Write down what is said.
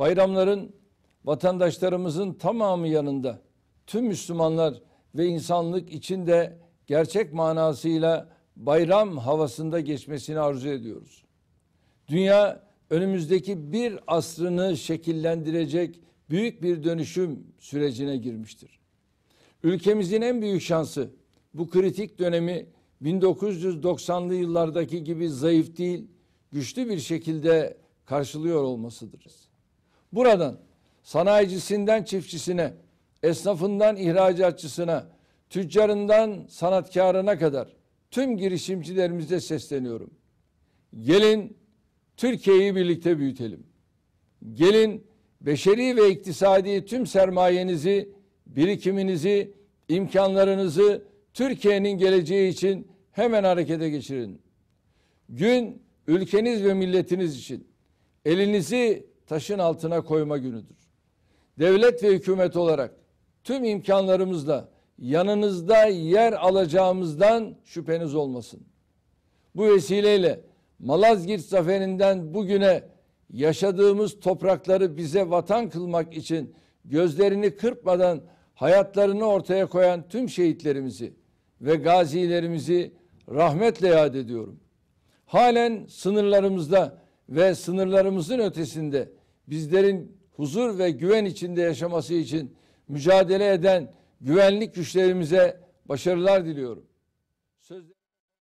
Bayramların vatandaşlarımızın tamamı yanında tüm Müslümanlar ve insanlık içinde gerçek manasıyla bayram havasında geçmesini arzu ediyoruz. Dünya önümüzdeki bir asrını şekillendirecek büyük bir dönüşüm sürecine girmiştir. Ülkemizin en büyük şansı bu kritik dönemi 1990'lı yıllardaki gibi zayıf değil, güçlü bir şekilde karşılıyor olmasıdır. Buradan sanayicisinden çiftçisine, esnafından ihracatçısına, tüccarından sanatkarına kadar tüm girişimcilerimize sesleniyorum. Gelin Türkiye'yi birlikte büyütelim. Gelin beşeri ve iktisadi tüm sermayenizi, birikiminizi, imkanlarınızı Türkiye'nin geleceği için hemen harekete geçirin. Gün ülkeniz ve milletiniz için elinizi taşın altına koyma günüdür. Devlet ve hükümet olarak tüm imkanlarımızla yanınızda yer alacağımızdan şüpheniz olmasın. Bu vesileyle Malazgirt zaferinden bugüne yaşadığımız toprakları bize vatan kılmak için gözlerini kırpmadan hayatlarını ortaya koyan tüm şehitlerimizi ve gazilerimizi rahmetle yad ediyorum. Halen sınırlarımızda ve sınırlarımızın ötesinde bizlerin huzur ve güven içinde yaşaması için mücadele eden güvenlik güçlerimize başarılar diliyorum. Sözde